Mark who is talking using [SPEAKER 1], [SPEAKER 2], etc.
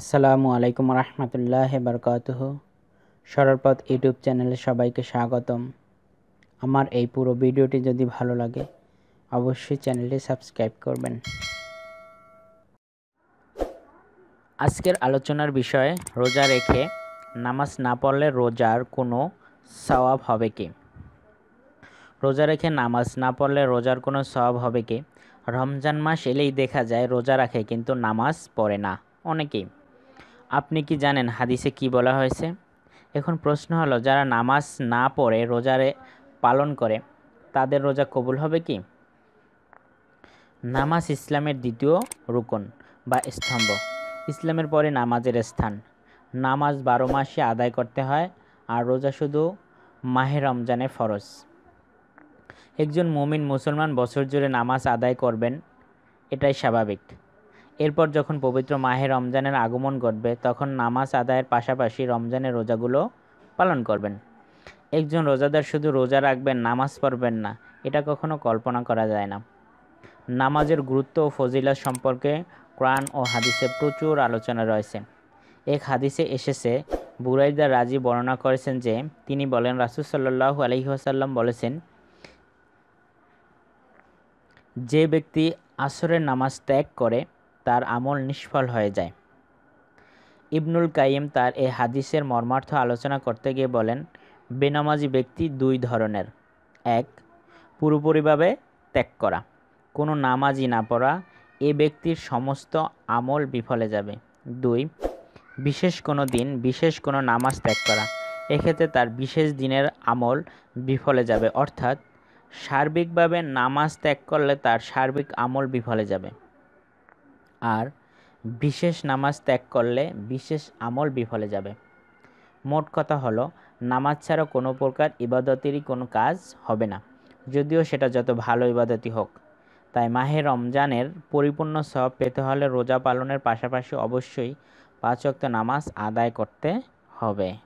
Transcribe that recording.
[SPEAKER 1] আসসালামু আলাইকুম রহমতুল্লাহ বরকাত সরলপথ ইউটিউব চ্যানেলে সবাইকে স্বাগতম আমার এই পুরো ভিডিওটি যদি ভালো লাগে অবশ্যই চ্যানেলটি সাবস্ক্রাইব করবেন আজকের আলোচনার বিষয়ে রোজা রেখে নামাজ না পড়লে রোজার কোনো স্বভাব হবে কি রোজা রেখে নামাজ না পড়লে রোজার কোনো স্বভাব হবে কি রমজান মাস এলেই দেখা যায় রোজা রাখে কিন্তু নামাজ পড়ে না অনেকেই আপনি কি জানেন হাদিসে কি বলা হয়েছে এখন প্রশ্ন হলো যারা নামাজ না পড়ে রোজারে পালন করে তাদের রোজা কবুল হবে কি নামাজ ইসলামের দ্বিতীয় রুকন বা স্তম্ভ ইসলামের পরে নামাজের স্থান নামাজ বারো মাসে আদায় করতে হয় আর রোজা শুধু মাহে রমজানে ফরজ একজন মুমিন মুসলমান বছর জুড়ে নামাজ আদায় করবেন এটাই স্বাভাবিক এরপর যখন পবিত্র মাহে রমজানের আগমন ঘটবে তখন নামাজ আদায়ের পাশাপাশি রমজানের রোজাগুলো পালন করবেন একজন রোজাদার শুধু রোজা রাখবেন নামাজ পড়বেন না এটা কখনো কল্পনা করা যায় না নামাজের গুরুত্ব ও ফজিলা সম্পর্কে কোরআন ও হাদিসে প্রচুর আলোচনা রয়েছে এক হাদিসে এসেছে বুরাইদা রাজি বর্ণনা করেছেন যে তিনি বলেন রাসুল সাল্লাহু আলহিহাসাল্লাম বলেছেন যে ব্যক্তি আসরের নামাজ ত্যাগ করে তার আমল নিষ্ফল হয়ে যায় ইবনুল কাইম তার এ হাদিসের মর্মার্থ আলোচনা করতে গিয়ে বলেন বেনামাজি ব্যক্তি দুই ধরনের এক পুরোপুরিভাবে ত্যাগ করা কোনো নামাজি না পড়া এ ব্যক্তির সমস্ত আমল বিফলে যাবে দুই বিশেষ কোনো দিন বিশেষ কোনো নামাজ ত্যাগ করা এক্ষেত্রে তার বিশেষ দিনের আমল বিফলে যাবে অর্থাৎ সার্বিকভাবে নামাজ ত্যাগ করলে তার সার্বিক আমল বিফলে যাবে আর বিশেষ নামাজ ত্যাগ করলে বিশেষ আমল বিফলে যাবে মোট কথা হলো নামাজ ছাড়া কোনো প্রকার ইবাদতেরই কোনো কাজ হবে না যদিও সেটা যত ভালো ইবাদতই হোক তাই মাহে রমজানের পরিপূর্ণ সব পেতে হলে রোজা পালনের পাশাপাশি অবশ্যই পাঁচ ওয়াক্ত নামাজ আদায় করতে হবে